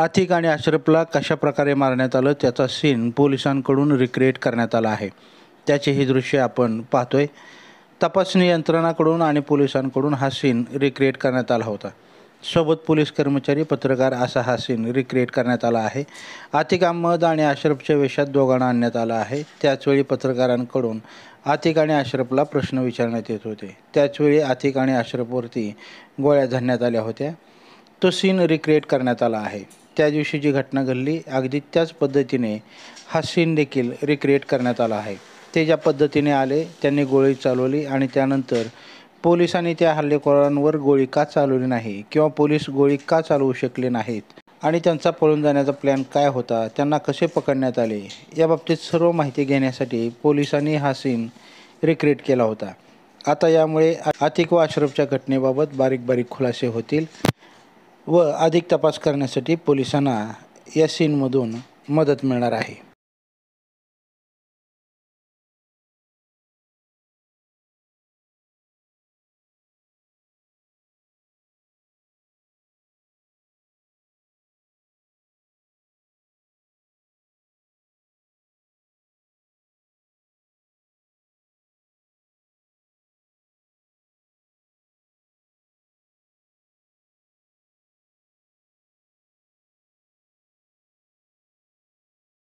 आथिक आणि कशा प्रकारे मारण्यात आलं त्याचा सीन पोलिसांकडून रिक्रिएट करण्यात आला आहे त्याचे हे दृश्य आपण पाहतोय तपासणी यंत्रणाकडून आणि पोलिसांकडून हा सीन रिक्रिएट करण्यात आला होता सोबत पोलीस कर्मचारी पत्रकार असा हा सीन रिक्रिएट करण्यात आला आहे आतिक अहमद आणि अशरफच्या वेशात दोघांना आणण्यात आला आहे त्याचवेळी पत्रकारांकडून आतिक आणि अशरफला प्रश्न विचारण्यात येत होते त्याचवेळी आतिक आणि अशरफवरती गोळ्या धरण्यात आल्या होत्या तो सीन रिक्रिएट करण्यात आला आहे त्या दिवशी जी घटना घडली अगदी त्याच पद्धतीने हा सीन देखील रिक्रिएट करण्यात आला आहे ते ज्या पद्धतीने आले त्यांनी गोळी चालवली आणि त्यानंतर पोलिसांनी त्या हल्लेखोरांवर गोळी का चालवली नाही किंवा पोलीस गोळी का चालवू शकले नाहीत आणि त्यांचा पळून जाण्याचा प्लॅन काय होता त्यांना कसे पकडण्यात आले याबाबतीत सर्व माहिती घेण्यासाठी पोलिसांनी हा सीन रिक्रिएट केला होता आता यामुळे आतिक व घटनेबाबत बारीक बारीक खुलासे होतील व अधिक तपास करण्यासाठी पोलिसांना या सीनमधून मदत मिळणार आहे